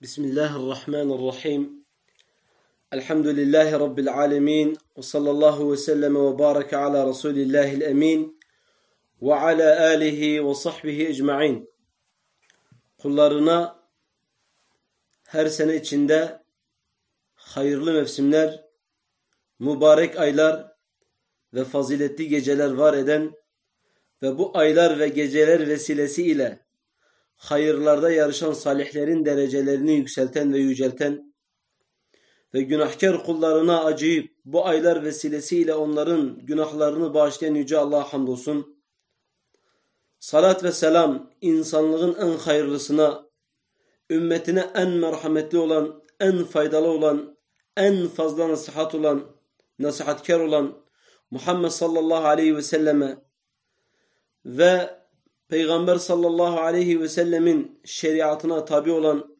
Bismillahirrahmanirrahim. Elhamdülillahi Rabbil alemin. Ve sallallahu ve sellem ve baraka ala Resulillahil emin. Ve ala alihi ve sahbihi ecma'in. Kullarına her sene içinde hayırlı mevsimler, mübarek aylar ve faziletli geceler var eden ve bu aylar ve geceler vesilesiyle hayırlarda yarışan salihlerin derecelerini yükselten ve yücelten ve günahkar kullarına acıyıp bu aylar vesilesiyle onların günahlarını bağışlayan Yüce Allah'a hamdolsun. Salat ve selam insanlığın en hayırlısına, ümmetine en merhametli olan, en faydalı olan, en fazla nasihat olan, nasihatkar olan Muhammed sallallahu aleyhi ve selleme ve Peygamber sallallahu aleyhi ve sellemin şeriatına tabi olan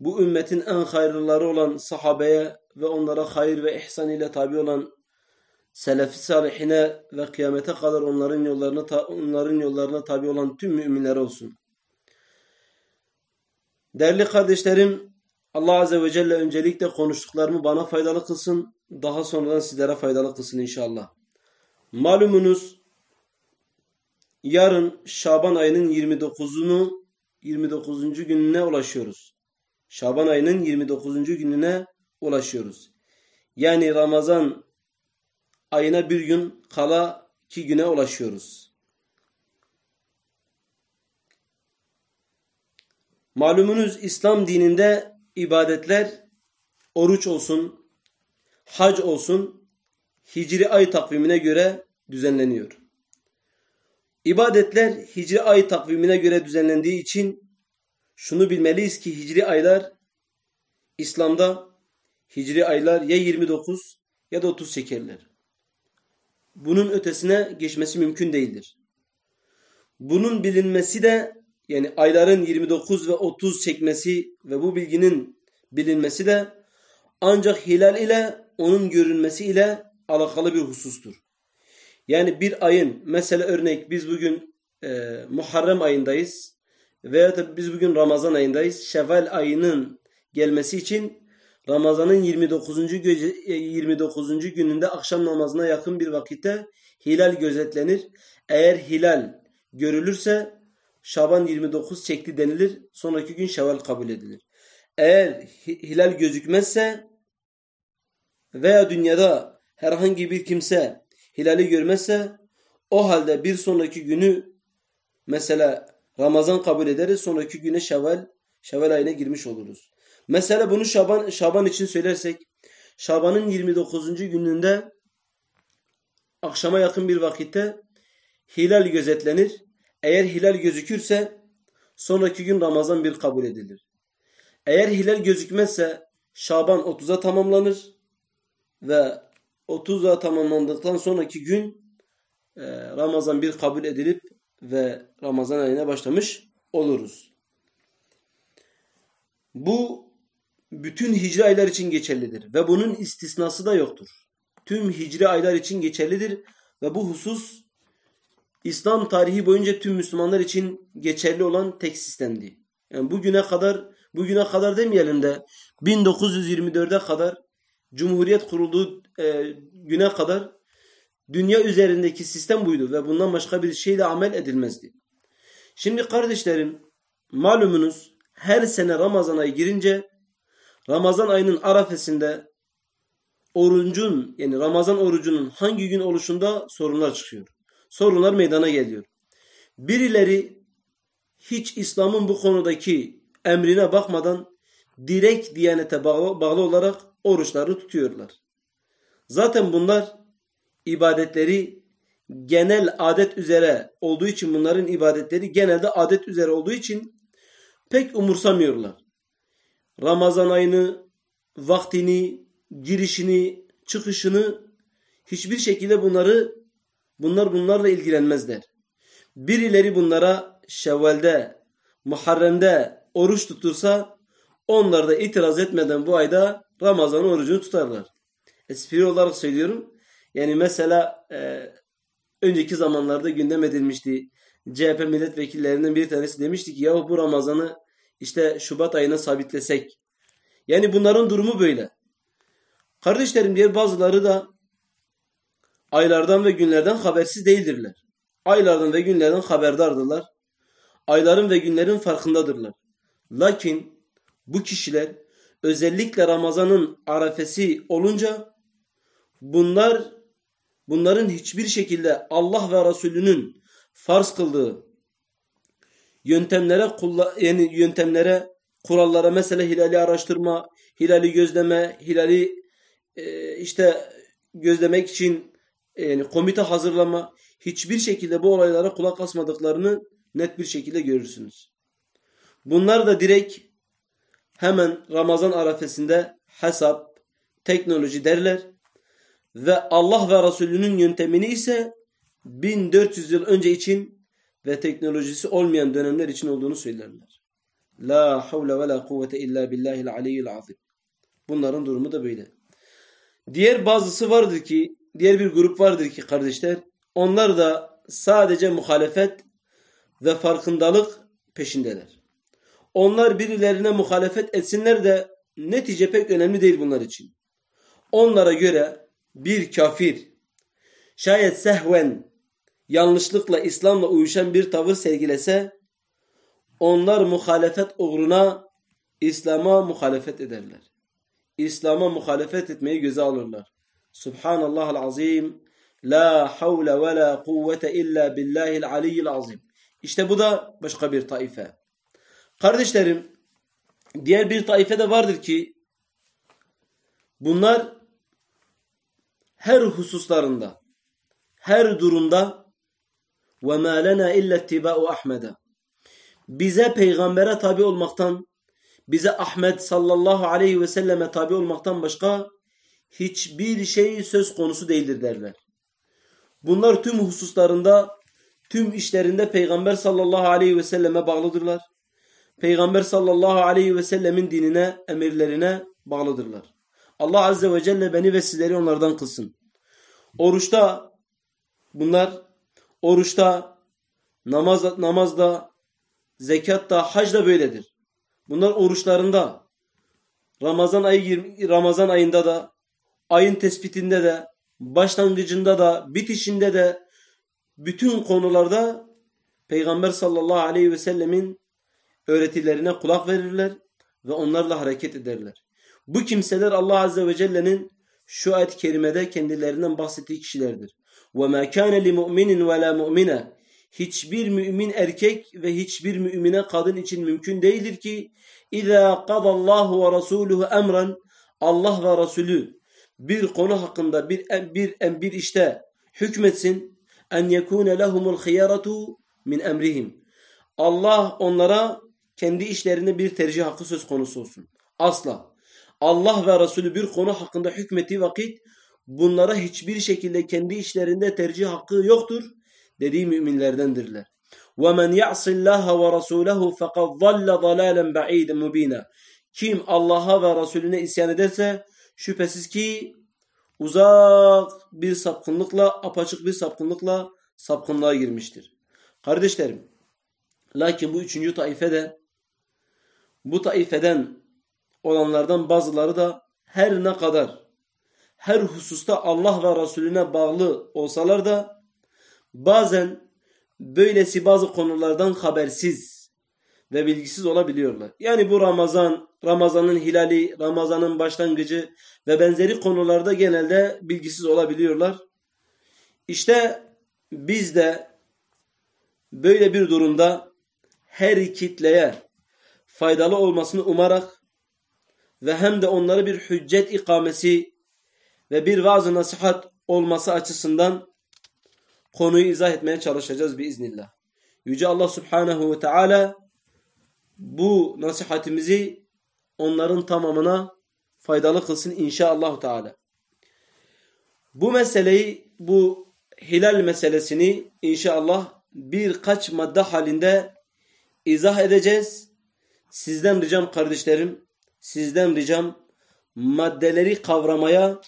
bu ümmetin en hayırlıları olan sahabeye ve onlara hayır ve ihsan ile tabi olan selefi salihine ve kıyamete kadar onların yollarına onların yollarına tabi olan tüm müminler olsun. Değerli kardeşlerim, Allah azze ve celle öncelikle konuştuklarımı bana faydalı kılsın, daha sonradan sizlere faydalı kılsın inşallah. Malumunuz yarın Şaban ayının 29'unu 29. gününe ulaşıyoruz. Şaban ayının 29. gününe ulaşıyoruz. Yani Ramazan ayına bir gün kala iki güne ulaşıyoruz. Malumunuz İslam dininde ibadetler oruç olsun, hac olsun, hicri ay takvimine göre düzenleniyor. İbadetler Hicri ay takvimine göre düzenlendiği için şunu bilmeliyiz ki Hicri aylar İslam'da Hicri aylar ya 29 ya da 30 çekerler. Bunun ötesine geçmesi mümkün değildir. Bunun bilinmesi de yani ayların 29 ve 30 çekmesi ve bu bilginin bilinmesi de ancak hilal ile onun görünmesi ile alakalı bir husustur. Yani bir ayın mesela örnek biz bugün e, Muharrem ayındayız veya da biz bugün Ramazan ayındayız. Şevval ayının gelmesi için Ramazan'ın 29. Gece, 29. E, gününde akşam namazına yakın bir vakitte hilal gözetlenir. Eğer hilal görülürse Şaban 29 çekti denilir. Sonraki gün Şevval kabul edilir. Eğer hilal gözükmezse veya dünyada herhangi bir kimse hilali görmezse o halde bir sonraki günü mesela Ramazan kabul ederiz. Sonraki güne Şevval, Şevval ayına girmiş oluruz. Mesela bunu Şaban, Şaban için söylersek Şaban'ın 29. gününde akşama yakın bir vakitte hilal gözetlenir. Eğer hilal gözükürse sonraki gün Ramazan bir kabul edilir. Eğer hilal gözükmezse Şaban 30'a tamamlanır ve 30 30'a tamamlandıktan sonraki gün e, Ramazan bir kabul edilip ve Ramazan ayına başlamış oluruz. Bu bütün hicri aylar için geçerlidir ve bunun istisnası da yoktur. Tüm hicri aylar için geçerlidir ve bu husus İslam tarihi boyunca tüm Müslümanlar için geçerli olan tek sistemdi. Yani bugüne kadar bugüne kadar demeyelim de 1924'e kadar Cumhuriyet kurulduğu e, güne kadar dünya üzerindeki sistem buydu ve bundan başka bir şeyle amel edilmezdi. Şimdi kardeşlerim malumunuz her sene Ramazan ayı girince Ramazan ayının arafesinde orucun yani Ramazan orucunun hangi gün oluşunda sorunlar çıkıyor. Sorunlar meydana geliyor. Birileri hiç İslam'ın bu konudaki emrine bakmadan direkt diyanete bağlı, bağlı olarak oruçları tutuyorlar. Zaten bunlar ibadetleri genel adet üzere olduğu için bunların ibadetleri genelde adet üzere olduğu için pek umursamıyorlar. Ramazan ayını, vaktini, girişini, çıkışını hiçbir şekilde bunları bunlar bunlarla ilgilenmezler. Birileri bunlara Şevval'de, Muharrem'de oruç tutursa onlar da itiraz etmeden bu ayda Ramazan orucunu tutarlar. Espri olarak söylüyorum. Yani mesela e, önceki zamanlarda gündem edilmişti. CHP milletvekillerinden bir tanesi demişti ki yahu bu Ramazan'ı işte Şubat ayına sabitlesek. Yani bunların durumu böyle. Kardeşlerim diğer bazıları da aylardan ve günlerden habersiz değildirler. Aylardan ve günlerden haberdardırlar. Ayların ve günlerin farkındadırlar. Lakin bu kişiler özellikle Ramazan'ın arafesi olunca bunlar bunların hiçbir şekilde Allah ve Resulünün farz kıldığı yöntemlere yani yöntemlere kurallara mesela hilali araştırma, hilali gözleme, hilali e, işte gözlemek için yani komite hazırlama hiçbir şekilde bu olaylara kulak asmadıklarını net bir şekilde görürsünüz. Bunlar da direkt hemen Ramazan arafesinde hesap, teknoloji derler. Ve Allah ve Resulünün yöntemini ise 1400 yıl önce için ve teknolojisi olmayan dönemler için olduğunu söylerler. La havle ve la kuvvete illa billahil aliyyil azim. Bunların durumu da böyle. Diğer bazısı vardır ki, diğer bir grup vardır ki kardeşler, onlar da sadece muhalefet ve farkındalık peşindeler. Onlar birilerine muhalefet etsinler de netice pek önemli değil bunlar için. Onlara göre bir kafir şayet sehven yanlışlıkla İslam'la uyuşan bir tavır sergilese onlar muhalefet uğruna İslam'a muhalefet ederler. İslam'a muhalefet etmeyi göze alırlar. Subhanallahal azim. La havle ve la kuvvete illa billahil aliyyil azim. İşte bu da başka bir taife. Kardeşlerim diğer bir taife de vardır ki bunlar her hususlarında her durumda ve ma lena illa ittiba'u Ahmed'e bize peygambere tabi olmaktan bize Ahmed sallallahu aleyhi ve selleme tabi olmaktan başka hiçbir şey söz konusu değildir derler. Bunlar tüm hususlarında, tüm işlerinde Peygamber sallallahu aleyhi ve selleme bağlıdırlar. Peygamber sallallahu aleyhi ve sellemin dinine, emirlerine bağlıdırlar. Allah azze ve celle beni ve sizleri onlardan kılsın. Oruçta bunlar oruçta, namaz, namazda, zekatta, hacda böyledir. Bunlar oruçlarında, Ramazan ayı Ramazan ayında da, ayın tespitinde de, başlangıcında da, bitişinde de bütün konularda Peygamber sallallahu aleyhi ve sellemin öğretilerine kulak verirler ve onlarla hareket ederler. Bu kimseler Allah Azze ve Celle'nin şu ayet-i kerimede kendilerinden bahsettiği kişilerdir. وَمَا كَانَ لِمُؤْمِنٍ وَلَا مُؤْمِنَ Hiçbir mümin erkek ve hiçbir mümine kadın için mümkün değildir ki اِذَا قَضَ اللّٰهُ وَرَسُولُهُ اَمْرًا Allah ve Resulü bir konu hakkında bir bir bir işte hükmetsin en yekune lehumul khiyaratu min emrihim. Allah onlara kendi işlerinde bir tercih hakkı söz konusu olsun. Asla. Allah ve Resulü bir konu hakkında hükmettiği vakit bunlara hiçbir şekilde kendi işlerinde tercih hakkı yoktur dediği müminlerdendirler. وَمَنْ يَعْصِ اللّٰهَ وَرَسُولَهُ فَقَدْ ضَلَّ ضَلَالًا بَعِيدًا مُب۪ينًا Kim Allah'a ve Resulüne isyan ederse şüphesiz ki uzak bir sapkınlıkla, apaçık bir sapkınlıkla sapkınlığa girmiştir. Kardeşlerim, lakin bu üçüncü taife de bu taifeden olanlardan bazıları da her ne kadar her hususta Allah ve Resulüne bağlı olsalar da bazen böylesi bazı konulardan habersiz ve bilgisiz olabiliyorlar. Yani bu Ramazan, Ramazan'ın hilali, Ramazan'ın başlangıcı ve benzeri konularda genelde bilgisiz olabiliyorlar. İşte biz de böyle bir durumda her kitleye faydalı olmasını umarak ve hem de onları bir hüccet ikamesi ve bir vaaz nasihat olması açısından konuyu izah etmeye çalışacağız biiznillah. Yüce Allah Subhanahu ve Teala bu nasihatimizi onların tamamına faydalı kılsın inşallah Teala. Bu meseleyi, bu hilal meselesini inşallah birkaç madde halinde izah edeceğiz Sizden ricam kardeşlerim, sizden ricam maddeleri kavramaya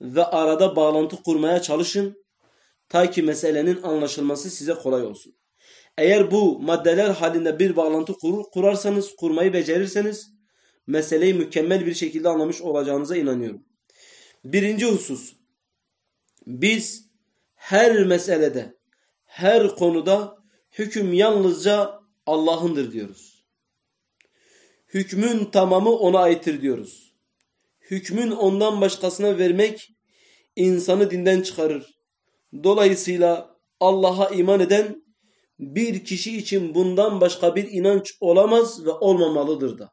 ve arada bağlantı kurmaya çalışın. Ta ki meselenin anlaşılması size kolay olsun. Eğer bu maddeler halinde bir bağlantı kurur, kurarsanız, kurmayı becerirseniz meseleyi mükemmel bir şekilde anlamış olacağınıza inanıyorum. Birinci husus, biz her meselede, her konuda hüküm yalnızca Allah'ındır diyoruz hükmün tamamı ona aittir diyoruz. Hükmün ondan başkasına vermek insanı dinden çıkarır. Dolayısıyla Allah'a iman eden bir kişi için bundan başka bir inanç olamaz ve olmamalıdır da.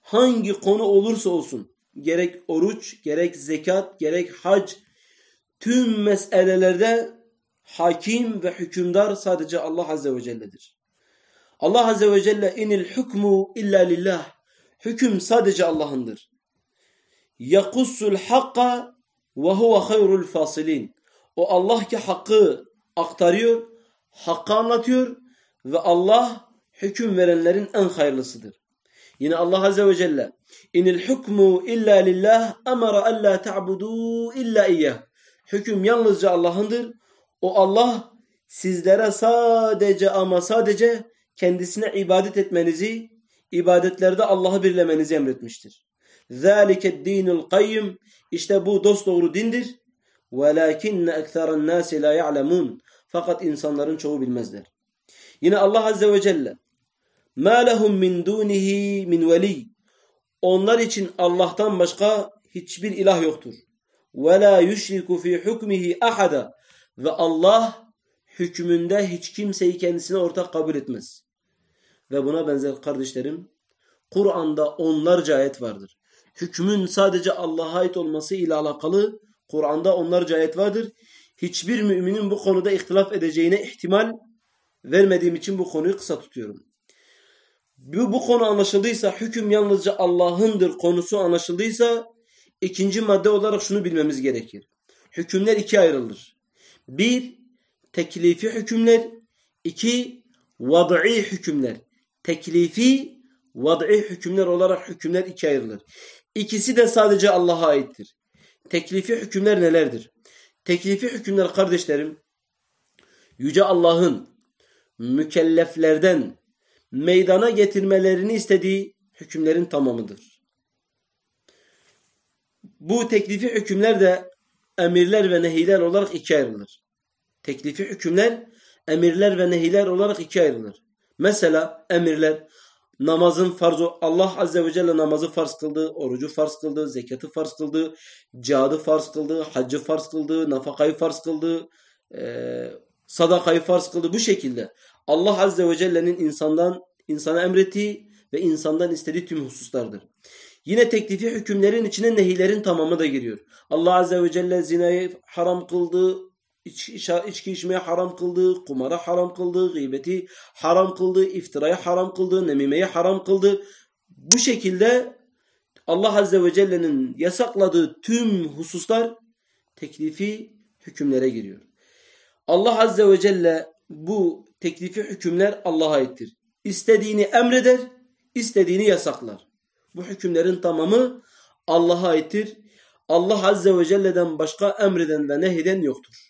Hangi konu olursa olsun gerek oruç, gerek zekat, gerek hac tüm meselelerde hakim ve hükümdar sadece Allah Azze ve Celle'dir. Allah Azze ve Celle inil hükmü illa lillah. Hüküm sadece Allah'ındır. Yakussul hakka ve huve hayrul fasilin. O Allah ki hakkı aktarıyor, hakkı anlatıyor ve Allah hüküm verenlerin en hayırlısıdır. Yine Allah Azze ve Celle inil hükmü illa lillah emara en la ta'budu illa iyyah. Hüküm yalnızca Allah'ındır. O Allah sizlere sadece ama sadece kendisine ibadet etmenizi, ibadetlerde Allah'ı birlemenizi emretmiştir. ذَٰلِكَ الدِّينُ الْقَيِّمِ İşte bu dosdoğru dindir. وَلَاكِنَّ اَكْثَرَ النَّاسِ لَا يَعْلَمُونَ Fakat insanların çoğu bilmezler. Yine Allah Azze ve Celle مَا لَهُمْ مِنْ دُونِهِ مِنْ وَلِيٍّ Onlar için Allah'tan başka hiçbir ilah yoktur. وَلَا يُشْرِكُ فِي حُكْمِهِ أَحَدًا Ve Allah hükmünde hiç kimseyi kendisine ortak kabul etmez ve buna benzer kardeşlerim Kur'an'da onlarca ayet vardır. Hükmün sadece Allah'a ait olması ile alakalı Kur'an'da onlarca ayet vardır. Hiçbir müminin bu konuda ihtilaf edeceğine ihtimal vermediğim için bu konuyu kısa tutuyorum. Bu, bu konu anlaşıldıysa hüküm yalnızca Allah'ındır konusu anlaşıldıysa ikinci madde olarak şunu bilmemiz gerekir. Hükümler ikiye ayrılır. Bir, teklifi hükümler. iki vad'i hükümler teklifi vad'i hükümler olarak hükümler ikiye ayrılır. İkisi de sadece Allah'a aittir. Teklifi hükümler nelerdir? Teklifi hükümler kardeşlerim Yüce Allah'ın mükelleflerden meydana getirmelerini istediği hükümlerin tamamıdır. Bu teklifi hükümler de emirler ve nehiler olarak ikiye ayrılır. Teklifi hükümler emirler ve nehiler olarak ikiye ayrılır. Mesela emirler namazın farzı Allah Azze ve Celle namazı farz kıldı, orucu farz kıldı, zekatı farz kıldı, cihadı farz kıldı, haccı farz kıldı, nafakayı farz kıldı, e, sadakayı farz kıldı. Bu şekilde Allah Azze ve Celle'nin insandan insana emrettiği ve insandan istediği tüm hususlardır. Yine teklifi hükümlerin içine nehilerin tamamı da giriyor. Allah Azze ve Celle zinayı haram kıldı, iç, iç, içki içmeye haram kıldı, kumara haram kıldı, gıybeti haram kıldı, iftiraya haram kıldı, nemimeye haram kıldı. Bu şekilde Allah Azze ve Celle'nin yasakladığı tüm hususlar teklifi hükümlere giriyor. Allah Azze ve Celle bu teklifi hükümler Allah'a aittir. İstediğini emreder, istediğini yasaklar. Bu hükümlerin tamamı Allah'a aittir. Allah Azze ve Celle'den başka emreden ve nehyeden yoktur.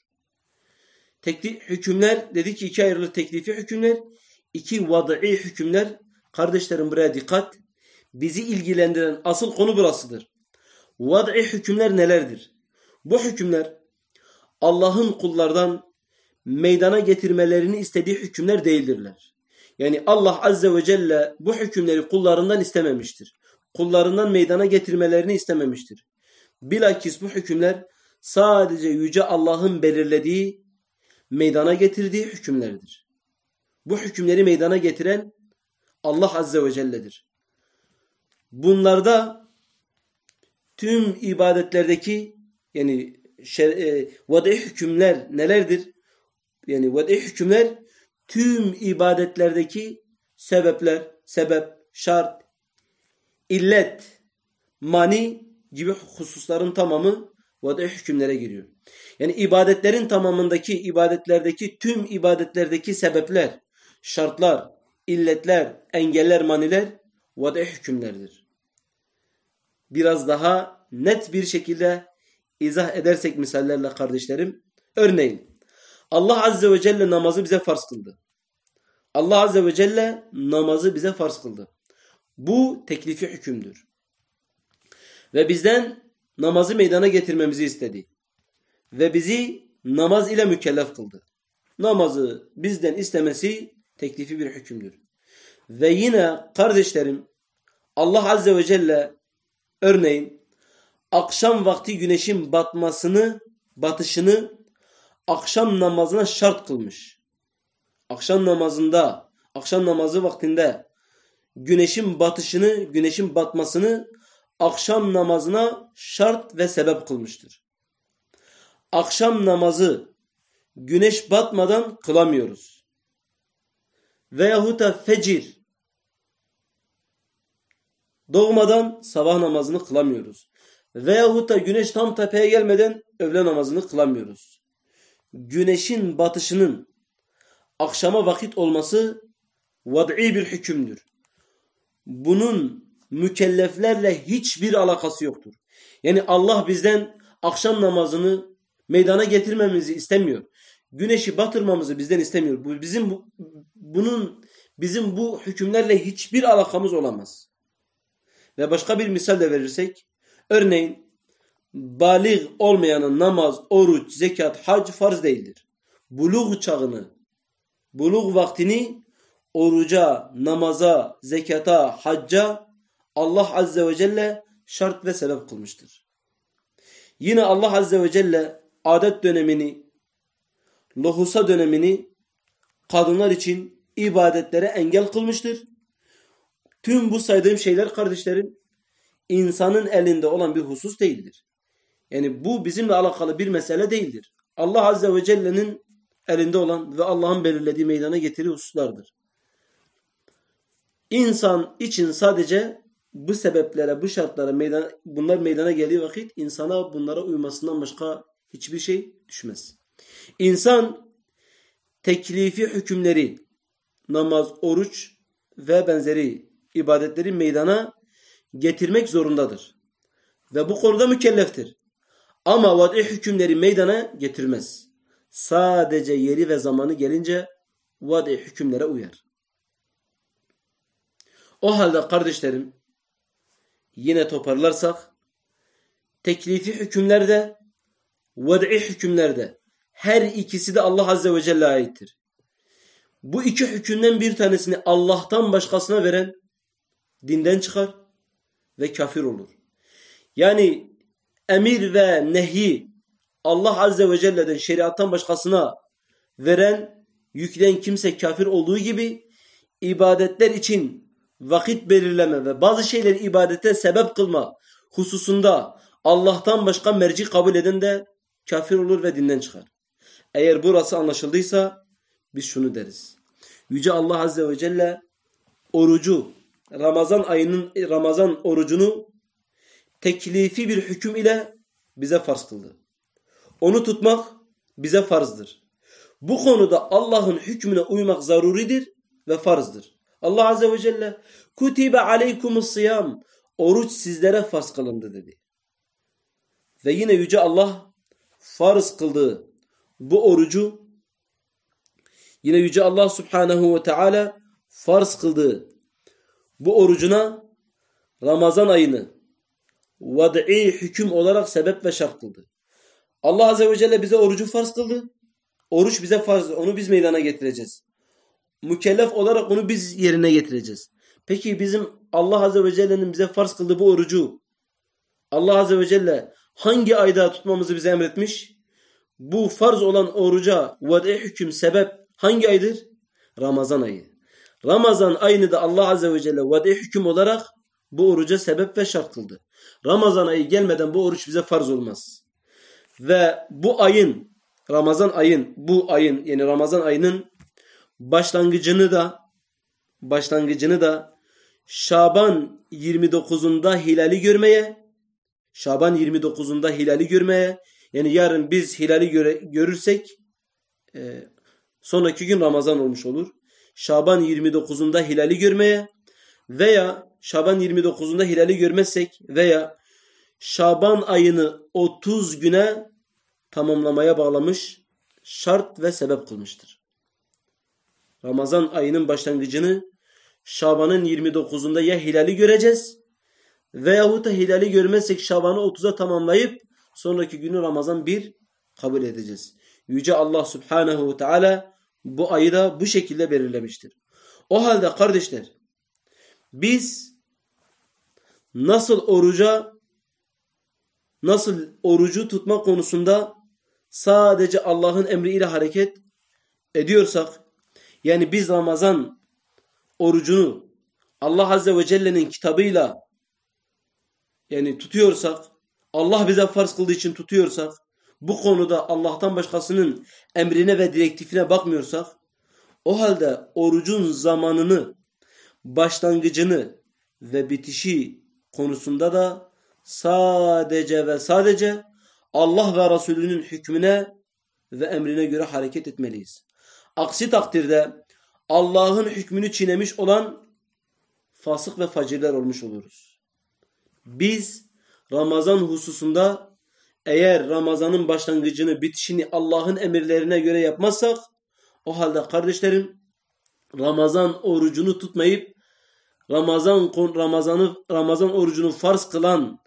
Tekli, hükümler dedi ki iki ayrılı teklifi hükümler, iki vad'i hükümler. Kardeşlerim buraya dikkat. Bizi ilgilendiren asıl konu burasıdır. Vad'i hükümler nelerdir? Bu hükümler Allah'ın kullardan meydana getirmelerini istediği hükümler değildirler. Yani Allah Azze ve Celle bu hükümleri kullarından istememiştir. Kullarından meydana getirmelerini istememiştir. Bilakis bu hükümler sadece Yüce Allah'ın belirlediği meydana getirdiği hükümleridir. Bu hükümleri meydana getiren Allah Azze ve Celle'dir. Bunlarda tüm ibadetlerdeki yani şer, e, vadi hükümler nelerdir? Yani vade hükümler tüm ibadetlerdeki sebepler, sebep, şart, illet, mani gibi hususların tamamı Vada hükümlere giriyor. Yani ibadetlerin tamamındaki, ibadetlerdeki, tüm ibadetlerdeki sebepler, şartlar, illetler, engeller, maniler vada hükümlerdir. Biraz daha net bir şekilde izah edersek misallerle kardeşlerim. Örneğin Allah Azze ve Celle namazı bize farz kıldı. Allah Azze ve Celle namazı bize farz kıldı. Bu teklifi hükümdür. Ve bizden namazı meydana getirmemizi istedi. Ve bizi namaz ile mükellef kıldı. Namazı bizden istemesi teklifi bir hükümdür. Ve yine kardeşlerim Allah Azze ve Celle örneğin akşam vakti güneşin batmasını, batışını akşam namazına şart kılmış. Akşam namazında, akşam namazı vaktinde güneşin batışını, güneşin batmasını akşam namazına şart ve sebep kılmıştır. Akşam namazı güneş batmadan kılamıyoruz. Veyahut da fecir doğmadan sabah namazını kılamıyoruz. Veyahut da güneş tam tepeye gelmeden öğle namazını kılamıyoruz. Güneşin batışının akşama vakit olması vad'i bir hükümdür. Bunun mükelleflerle hiçbir alakası yoktur. Yani Allah bizden akşam namazını meydana getirmemizi istemiyor. Güneşi batırmamızı bizden istemiyor. Bu bizim bu, bunun bizim bu hükümlerle hiçbir alakamız olamaz. Ve başka bir misal de verirsek örneğin balig olmayanın namaz, oruç, zekat, hac farz değildir. Buluğ çağını, buluğ vaktini oruca, namaza, zekata, hacca Allah Azze ve Celle şart ve sebep kılmıştır. Yine Allah Azze ve Celle adet dönemini, lohusa dönemini kadınlar için ibadetlere engel kılmıştır. Tüm bu saydığım şeyler kardeşlerim insanın elinde olan bir husus değildir. Yani bu bizimle alakalı bir mesele değildir. Allah Azze ve Celle'nin elinde olan ve Allah'ın belirlediği meydana getiriği hususlardır. İnsan için sadece bu sebeplere, bu şartlara meydan, bunlar meydana geldiği vakit insana bunlara uymasından başka hiçbir şey düşmez. İnsan teklifi hükümleri, namaz, oruç ve benzeri ibadetleri meydana getirmek zorundadır. Ve bu konuda mükelleftir. Ama vadi hükümleri meydana getirmez. Sadece yeri ve zamanı gelince vadi hükümlere uyar. O halde kardeşlerim yine toparlarsak teklifi hükümlerde ved'i hükümlerde her ikisi de Allah Azze ve Celle'ye aittir. Bu iki hükümden bir tanesini Allah'tan başkasına veren dinden çıkar ve kafir olur. Yani emir ve nehi Allah Azze ve Celle'den şeriattan başkasına veren, yüklen kimse kafir olduğu gibi ibadetler için vakit belirleme ve bazı şeyleri ibadete sebep kılma hususunda Allah'tan başka merci kabul eden de kafir olur ve dinden çıkar. Eğer burası anlaşıldıysa biz şunu deriz. Yüce Allah Azze ve Celle orucu, Ramazan ayının Ramazan orucunu teklifi bir hüküm ile bize farz kıldı. Onu tutmak bize farzdır. Bu konuda Allah'ın hükmüne uymak zaruridir ve farzdır. Allah Azze ve Celle kutibe aleykumus siyam oruç sizlere farz kılındı dedi. Ve yine Yüce Allah farz kıldığı bu orucu yine Yüce Allah Subhanahu ve Teala farz kıldığı bu orucuna Ramazan ayını vad'i hüküm olarak sebep ve şart kıldı. Allah Azze ve Celle bize orucu farz kıldı. Oruç bize farz. Onu biz meydana getireceğiz mükellef olarak onu biz yerine getireceğiz. Peki bizim Allah Azze ve Celle'nin bize farz kıldığı bu orucu Allah Azze ve Celle hangi ayda tutmamızı bize emretmiş? Bu farz olan oruca vade hüküm sebep hangi aydır? Ramazan ayı. Ramazan ayını da Allah Azze ve Celle vade hüküm olarak bu oruca sebep ve şart kıldı. Ramazan ayı gelmeden bu oruç bize farz olmaz. Ve bu ayın, Ramazan ayın, bu ayın yani Ramazan ayının başlangıcını da başlangıcını da Şaban 29'unda hilali görmeye Şaban 29'unda hilali görmeye yani yarın biz hilali göre, görürsek e, sonraki gün Ramazan olmuş olur. Şaban 29'unda hilali görmeye veya Şaban 29'unda hilali görmezsek veya Şaban ayını 30 güne tamamlamaya bağlamış şart ve sebep kılmıştır. Ramazan ayının başlangıcını Şaban'ın 29'unda ya hilali göreceğiz veyahut da hilali görmezsek Şaban'ı 30'a tamamlayıp sonraki günü Ramazan 1 kabul edeceğiz. Yüce Allah Subhanahu ve Teala bu ayı da bu şekilde belirlemiştir. O halde kardeşler biz nasıl oruca nasıl orucu tutma konusunda sadece Allah'ın emriyle hareket ediyorsak yani biz Ramazan orucunu Allah Azze ve Celle'nin kitabıyla yani tutuyorsak, Allah bize farz kıldığı için tutuyorsak, bu konuda Allah'tan başkasının emrine ve direktifine bakmıyorsak, o halde orucun zamanını, başlangıcını ve bitişi konusunda da sadece ve sadece Allah ve Resulünün hükmüne ve emrine göre hareket etmeliyiz. Aksi takdirde Allah'ın hükmünü çiğnemiş olan fasık ve facirler olmuş oluruz. Biz Ramazan hususunda eğer Ramazan'ın başlangıcını bitişini Allah'ın emirlerine göre yapmazsak o halde kardeşlerim Ramazan orucunu tutmayıp Ramazan Ramazan'ı Ramazan orucunu farz kılan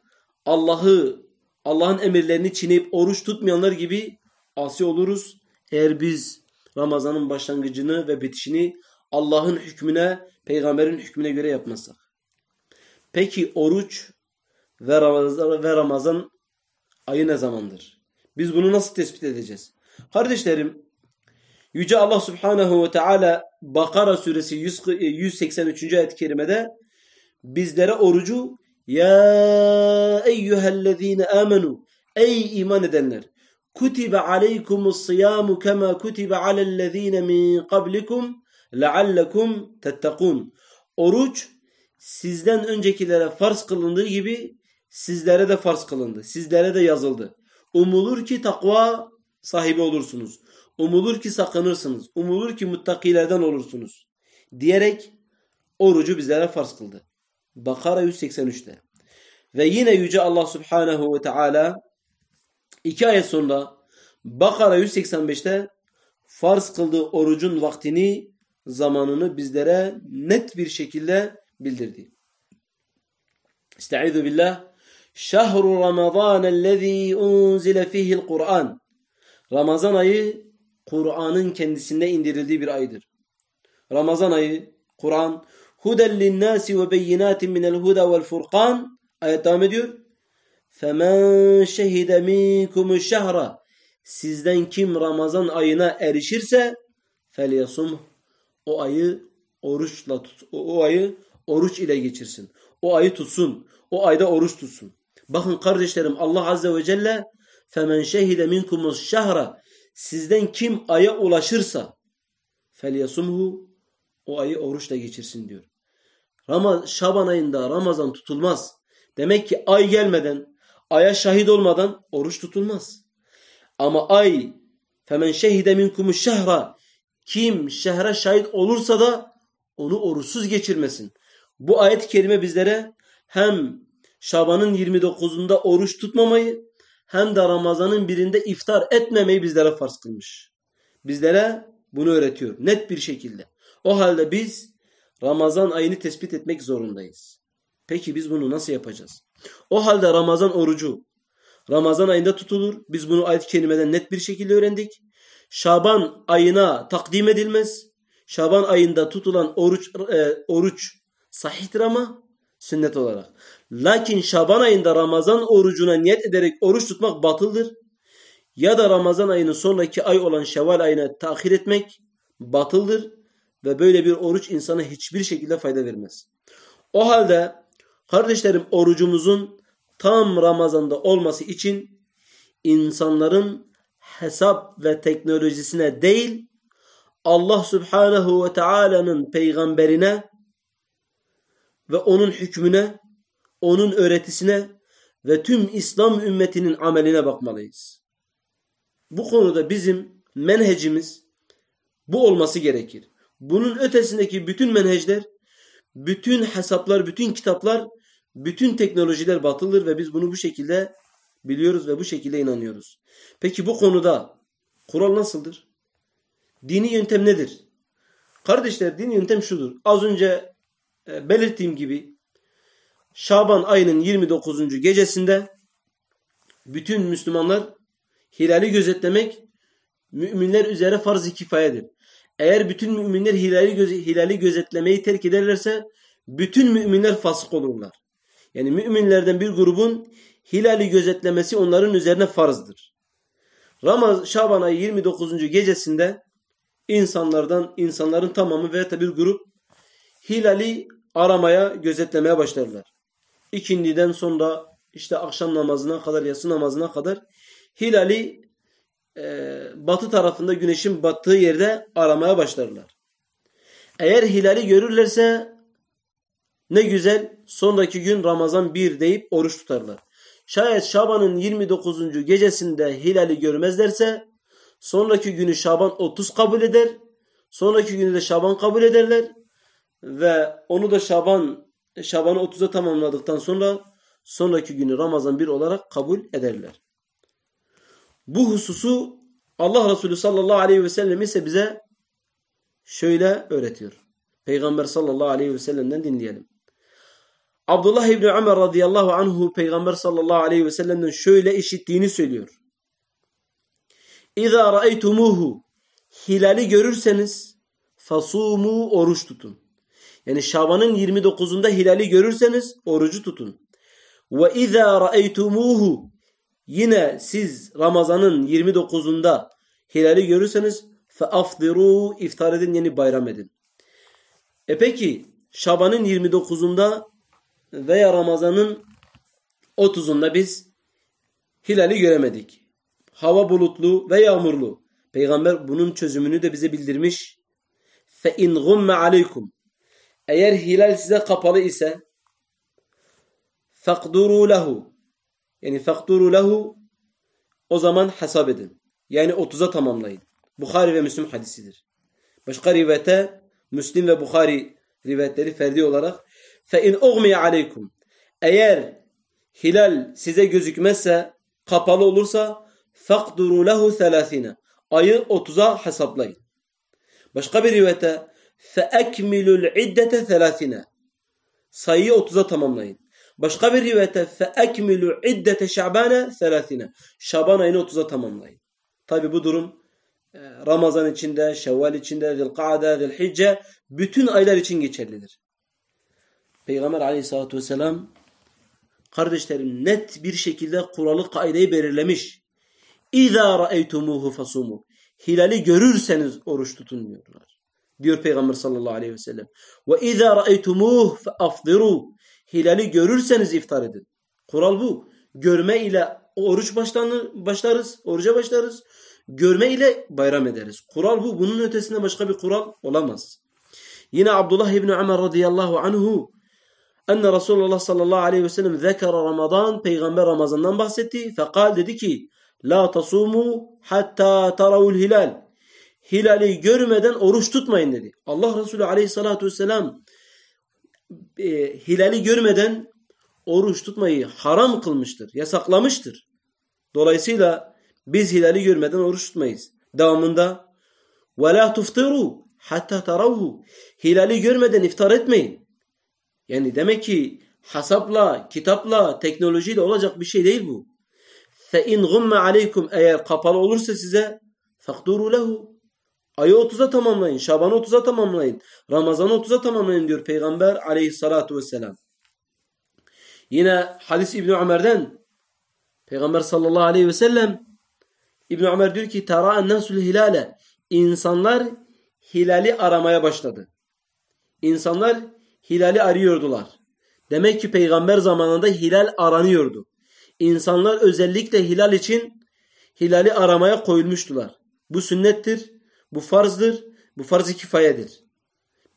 Allah'ı Allah'ın emirlerini çiğneyip oruç tutmayanlar gibi asi oluruz. Eğer biz Ramazan'ın başlangıcını ve bitişini Allah'ın hükmüne, peygamberin hükmüne göre yapmazsak. Peki oruç ve Ramazan, ve Ramazan ayı ne zamandır? Biz bunu nasıl tespit edeceğiz? Kardeşlerim, Yüce Allah Subhanahu ve Teala Bakara suresi 183. E, ayet-i kerimede bizlere orucu ya eyyühellezine amenu ey iman edenler kutibe aleykumus siyamu kema kutibe alellezine min kablikum leallekum tettekun. Oruç sizden öncekilere farz kılındığı gibi sizlere de farz kılındı. Sizlere de yazıldı. Umulur ki takva sahibi olursunuz. Umulur ki sakınırsınız. Umulur ki muttakilerden olursunuz. Diyerek orucu bizlere farz kıldı. Bakara 183'te. Ve yine Yüce Allah Subhanahu ve Teala İki ayet sonra Bakara 185'te farz kıldığı orucun vaktini, zamanını bizlere net bir şekilde bildirdi. Estaizu billah. Şehru Ramazan ellezî unzile fihil Kur'an. Ramazan ayı Kur'an'ın kendisinde indirildiği bir aydır. Ramazan ayı Kur'an huden linnâsi ve beyinâtin minel huda vel furkan ayet devam ediyor. Femen şehide minkumu şehre sizden kim Ramazan ayına erişirse felyasum o ayı oruçla tut, o, o ayı oruç ile geçirsin. O ayı tutsun. O ayda oruç tutsun. Bakın kardeşlerim Allah azze ve celle femen şehide minkumuz şehre sizden kim aya ulaşırsa felyasumhu o ayı oruçla geçirsin diyor. Ramaz Şaban ayında Ramazan tutulmaz. Demek ki ay gelmeden Aya şahit olmadan oruç tutulmaz. Ama ay femen şehide minkumu şehra kim şehre şahit olursa da onu oruçsuz geçirmesin. Bu ayet-i kerime bizlere hem Şaban'ın 29'unda oruç tutmamayı hem de Ramazan'ın birinde iftar etmemeyi bizlere farz kılmış. Bizlere bunu öğretiyor net bir şekilde. O halde biz Ramazan ayını tespit etmek zorundayız. Peki biz bunu nasıl yapacağız? O halde Ramazan orucu Ramazan ayında tutulur. Biz bunu ayet-i kerimeden net bir şekilde öğrendik. Şaban ayına takdim edilmez. Şaban ayında tutulan oruç e, oruç sahihtir ama sünnet olarak. Lakin Şaban ayında Ramazan orucuna niyet ederek oruç tutmak batıldır. Ya da Ramazan ayının sonraki ay olan Şevval ayına tahir etmek batıldır ve böyle bir oruç insana hiçbir şekilde fayda vermez. O halde Kardeşlerim orucumuzun tam Ramazan'da olması için insanların hesap ve teknolojisine değil Allah Subhanahu ve Taala'nın peygamberine ve onun hükmüne, onun öğretisine ve tüm İslam ümmetinin ameline bakmalıyız. Bu konuda bizim menhecimiz bu olması gerekir. Bunun ötesindeki bütün menhecler, bütün hesaplar, bütün kitaplar bütün teknolojiler batıldır ve biz bunu bu şekilde biliyoruz ve bu şekilde inanıyoruz. Peki bu konuda kural nasıldır? Dini yöntem nedir? Kardeşler dini yöntem şudur. Az önce e, belirttiğim gibi Şaban ayının 29. gecesinde bütün Müslümanlar hilali gözetlemek müminler üzere farz-ı kifayedir. Eğer bütün müminler hilali, göz hilali gözetlemeyi terk ederlerse bütün müminler fasık olurlar. Yani müminlerden bir grubun hilali gözetlemesi onların üzerine farzdır. Ramaz Şaban ayı 29. gecesinde insanlardan insanların tamamı veya bir grup hilali aramaya, gözetlemeye başlarlar. İkindiden sonra işte akşam namazına kadar, yatsı namazına kadar hilali e, batı tarafında güneşin battığı yerde aramaya başlarlar. Eğer hilali görürlerse ne güzel sonraki gün Ramazan bir deyip oruç tutarlar. Şayet Şaban'ın 29. gecesinde hilali görmezlerse sonraki günü Şaban 30 kabul eder. Sonraki günü de Şaban kabul ederler. Ve onu da Şaban Şaban'ı 30'a tamamladıktan sonra sonraki günü Ramazan 1 olarak kabul ederler. Bu hususu Allah Resulü sallallahu aleyhi ve sellem ise bize şöyle öğretiyor. Peygamber sallallahu aleyhi ve sellem'den dinleyelim. Abdullah İbni Ömer radıyallahu anhu Peygamber sallallahu aleyhi ve sellem'den şöyle işittiğini söylüyor. İza ra'eytumuhu hilali görürseniz fasumu oruç tutun. Yani Şaban'ın 29'unda hilali görürseniz orucu tutun. Ve iza ra'eytumuhu yine siz Ramazan'ın 29'unda hilali görürseniz fe afdiru iftar edin yani bayram edin. E peki Şaban'ın 29'unda veya Ramazan'ın 30'unda biz hilali göremedik. Hava bulutlu ve yağmurlu. Peygamber bunun çözümünü de bize bildirmiş. Fe in gumme aleykum. Eğer hilal size kapalı ise fakduru lehu. Yani fakduru lehu o zaman hesap edin. Yani 30'a tamamlayın. Bukhari ve Müslüm hadisidir. Başka rivayete Müslim ve Bukhari rivayetleri ferdi olarak Fe in ugmiye aleykum. Eğer hilal size gözükmezse, kapalı olursa fakduru lehu selasine. Ayı 30'a hesaplayın. Başka bir rivayette fe ekmilul iddete selasine. Sayıyı 30'a tamamlayın. Başka bir rivayette fe ekmilu iddete şabane selasine. Şaban ayını 30'a tamamlayın. Tabi bu durum e, Ramazan içinde, Şevval içinde, Zilkade, Zilhicce bütün aylar için geçerlidir. Peygamber aleyhissalatü vesselam kardeşlerim net bir şekilde kuralı kaideyi belirlemiş. İza ra'eytumuhu fasumu. Hilali görürseniz oruç tutun diyorlar. Diyor Peygamber sallallahu aleyhi ve sellem. Ve iza ra'eytumuhu afdiru. Hilali görürseniz iftar edin. Kural bu. Görme ile oruç başlanır, başlarız, oruca başlarız. Görme ile bayram ederiz. Kural bu. Bunun ötesinde başka bir kural olamaz. Yine Abdullah İbni Ömer radıyallahu anhu Enne Resulullah sallallahu aleyhi ve sellem zekara Ramazan. Peygamber Ramazan'dan bahsetti. Fekal dedi ki La tasumu hatta taravul hilal. Hilali görmeden oruç tutmayın dedi. Allah Resulü aleyhissalatu vesselam e, hilali görmeden oruç tutmayı haram kılmıştır, yasaklamıştır. Dolayısıyla biz hilali görmeden oruç tutmayız. Devamında la تُفْتِرُوا hatta تَرَوْهُ Hilali görmeden iftar etmeyin. Yani demek ki hasapla, kitapla, teknolojiyle olacak bir şey değil bu. in غُمَّ عَلَيْكُمْ Eğer kapalı olursa size فَقْدُرُوا lehu. Ayı 30'a tamamlayın, Şaban'ı 30'a tamamlayın, Ramazan'ı 30'a tamamlayın diyor Peygamber aleyhissalatu vesselam. Yine hadis İbni Ömer'den Peygamber sallallahu aleyhi ve sellem İbni Ömer diyor ki taraen nasul hilale insanlar hilali aramaya başladı. İnsanlar hilali arıyordular. Demek ki peygamber zamanında hilal aranıyordu. İnsanlar özellikle hilal için hilali aramaya koyulmuştular. Bu sünnettir, bu farzdır, bu farz-ı kifayedir.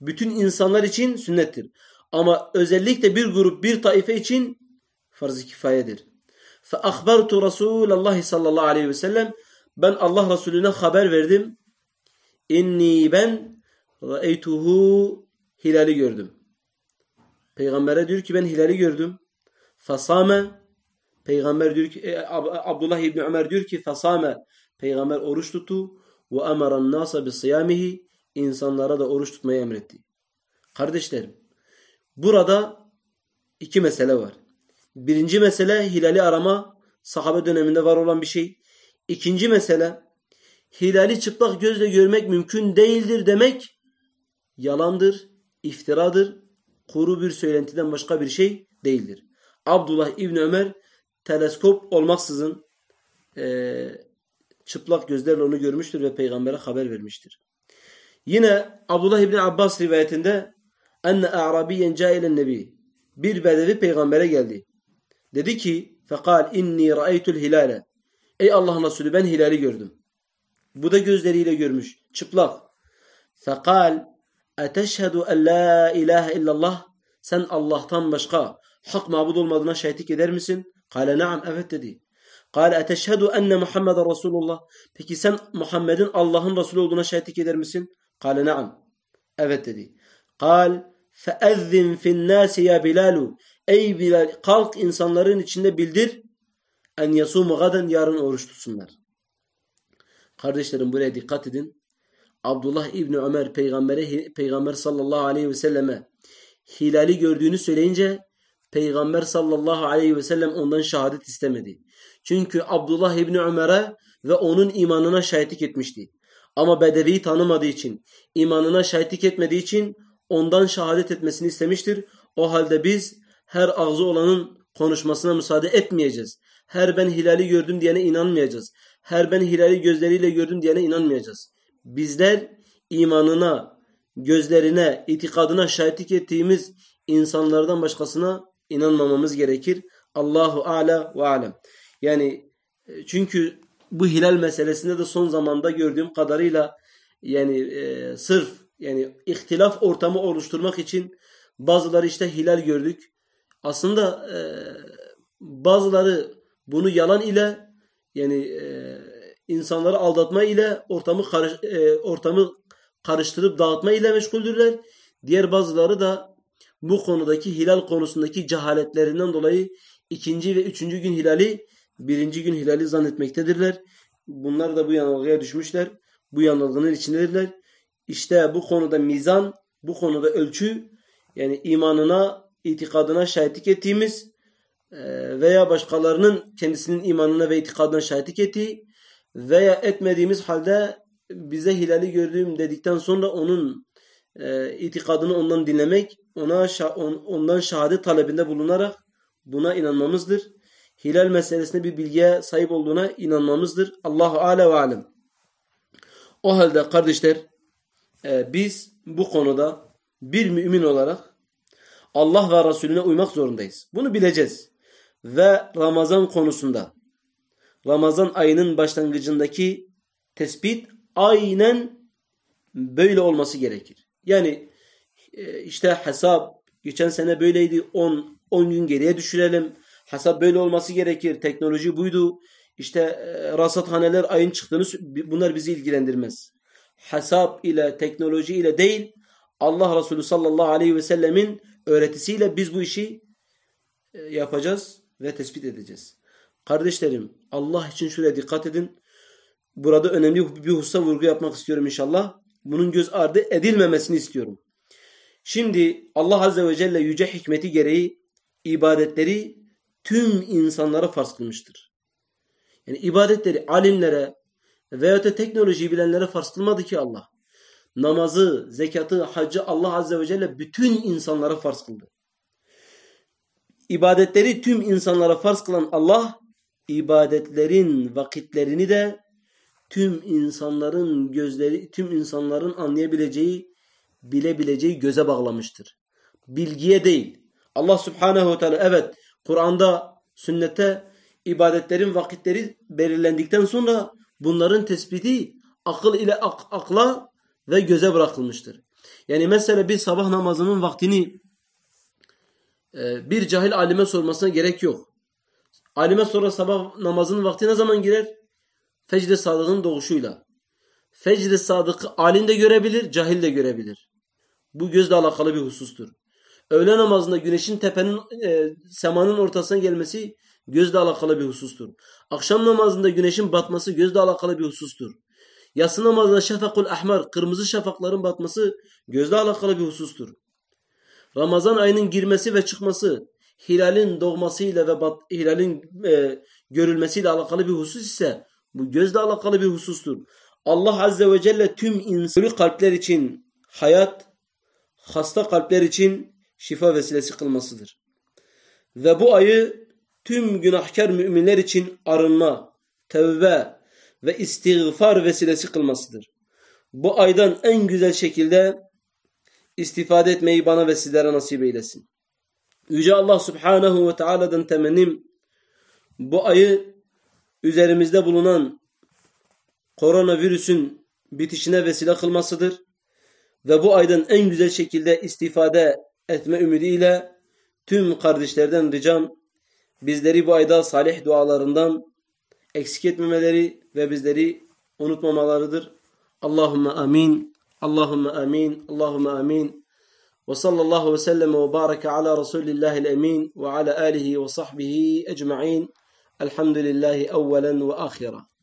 Bütün insanlar için sünnettir. Ama özellikle bir grup, bir taife için farz-ı kifayedir. فَأَخْبَرْتُ رَسُولَ اللّٰهِ sallallahu aleyhi ve sellem Ben Allah Resulüne haber verdim. İnni ben ra'eytuhu hilali gördüm. Peygamber'e diyor ki ben Hilal'i gördüm. Fasame. Peygamber diyor ki e, Abdullah İbni Ömer diyor ki Fasame. Peygamber oruç tuttu. Ve emeren nasa bi sıyamihi. insanlara da oruç tutmayı emretti. Kardeşlerim burada iki mesele var. Birinci mesele Hilal'i arama sahabe döneminde var olan bir şey. İkinci mesele Hilal'i çıplak gözle görmek mümkün değildir demek yalandır, iftiradır kuru bir söylentiden başka bir şey değildir. Abdullah İbni Ömer teleskop olmaksızın e, çıplak gözlerle onu görmüştür ve peygambere haber vermiştir. Yine Abdullah İbni Abbas rivayetinde enne a'rabiyen cailen nebi bir bedevi peygambere geldi. Dedi ki fekal inni ra'aytul hilale ey Allah'ın Resulü ben hilali gördüm. Bu da gözleriyle görmüş. Çıplak. Fekal Eteşhedü en la ilahe illallah. Sen Allah'tan başka hak mabud olmadığına şahitlik eder misin? Kale naam evet dedi. Kale eteşhedü enne Muhammeden Resulullah. Peki sen Muhammed'in Allah'ın Resulü olduğuna şahitlik eder misin? Kale naam. Evet dedi. Kal feezzin fin nasi ya Bilalu. Ey Bilal kalk insanların içinde bildir. En yasumu gaden yarın oruç tutsunlar. Kardeşlerim buraya dikkat edin. Abdullah İbni Ömer peygambere, peygamber sallallahu aleyhi ve selleme hilali gördüğünü söyleyince peygamber sallallahu aleyhi ve sellem ondan şehadet istemedi. Çünkü Abdullah İbni Ömer'e ve onun imanına şahitlik etmişti. Ama Bedevi'yi tanımadığı için, imanına şahitlik etmediği için ondan şehadet etmesini istemiştir. O halde biz her ağzı olanın konuşmasına müsaade etmeyeceğiz. Her ben hilali gördüm diyene inanmayacağız. Her ben hilali gözleriyle gördüm diyene inanmayacağız. Bizler imanına, gözlerine, itikadına şahitlik ettiğimiz insanlardan başkasına inanmamamız gerekir. Allahu ala ve alem. Yani e, çünkü bu hilal meselesinde de son zamanda gördüğüm kadarıyla yani e, sırf yani ihtilaf ortamı oluşturmak için bazıları işte hilal gördük. Aslında e, bazıları bunu yalan ile yani e, insanları aldatma ile ortamı karış, e, ortamı karıştırıp dağıtma ile meşguldürler. Diğer bazıları da bu konudaki hilal konusundaki cehaletlerinden dolayı ikinci ve üçüncü gün hilali birinci gün hilali zannetmektedirler. Bunlar da bu yanılgıya düşmüşler. Bu yanılgının içindedirler. İşte bu konuda mizan, bu konuda ölçü yani imanına, itikadına şahitlik ettiğimiz e, veya başkalarının kendisinin imanına ve itikadına şahitlik ettiği veya etmediğimiz halde bize hilali gördüğüm dedikten sonra onun e, itikadını ondan dinlemek, ona şa on, ondan şehadet talebinde bulunarak buna inanmamızdır. Hilal meselesinde bir bilgiye sahip olduğuna inanmamızdır. Allahu ale ve alem. O halde kardeşler e, biz bu konuda bir mümin olarak Allah ve Resulüne uymak zorundayız. Bunu bileceğiz. Ve Ramazan konusunda Ramazan ayının başlangıcındaki tespit aynen böyle olması gerekir. Yani e, işte hesap geçen sene böyleydi 10 10 gün geriye düşürelim. Hesap böyle olması gerekir. Teknoloji buydu. İşte e, rasathaneler ayın çıktığını bunlar bizi ilgilendirmez. Hesap ile teknoloji ile değil Allah Resulü sallallahu aleyhi ve sellemin öğretisiyle biz bu işi e, yapacağız ve tespit edeceğiz. Kardeşlerim Allah için şuraya dikkat edin. Burada önemli bir hususa vurgu yapmak istiyorum inşallah. Bunun göz ardı edilmemesini istiyorum. Şimdi Allah Azze ve Celle yüce hikmeti gereği ibadetleri tüm insanlara farz kılmıştır. Yani ibadetleri alimlere veyahut da teknolojiyi bilenlere farz kılmadı ki Allah. Namazı, zekatı, hacı Allah Azze ve Celle bütün insanlara farz kıldı. İbadetleri tüm insanlara farz kılan Allah ibadetlerin vakitlerini de tüm insanların gözleri, tüm insanların anlayabileceği, bilebileceği göze bağlamıştır. Bilgiye değil. Allah Subhanehu ve Teala evet Kur'an'da, Sünnet'e ibadetlerin vakitleri belirlendikten sonra bunların tespiti akıl ile ak akla ve göze bırakılmıştır. Yani mesela bir sabah namazının vaktini e, bir cahil alime sormasına gerek yok. Alime sonra sabah namazının vakti ne zaman girer? fecr sadıkın doğuşuyla. fecr sadıkı alim de görebilir, cahil de görebilir. Bu gözle alakalı bir husustur. Öğle namazında güneşin tepenin, e, semanın ortasına gelmesi gözle alakalı bir husustur. Akşam namazında güneşin batması gözle alakalı bir husustur. Yatsı namazında şefakul ahmar, kırmızı şafakların batması gözle alakalı bir husustur. Ramazan ayının girmesi ve çıkması hilalin doğmasıyla ve bat, hilalin e, görülmesiyle alakalı bir husus ise bu gözle alakalı bir husustur. Allah Azze ve Celle tüm insanı kalpler için hayat, hasta kalpler için şifa vesilesi kılmasıdır. Ve bu ayı tüm günahkar müminler için arınma, tevbe ve istiğfar vesilesi kılmasıdır. Bu aydan en güzel şekilde istifade etmeyi bana ve sizlere nasip eylesin. Yüce Allah Subhanahu ve Teala'dan temennim bu ayı üzerimizde bulunan koronavirüsün bitişine vesile kılmasıdır. Ve bu aydan en güzel şekilde istifade etme ümidiyle tüm kardeşlerden ricam bizleri bu ayda salih dualarından eksik etmemeleri ve bizleri unutmamalarıdır. Allahümme amin, Allahümme amin, Allahümme amin. وصلى الله وسلم وبارك على رسول الله الأمين وعلى آله وصحبه أجمعين الحمد لله أولا وآخرا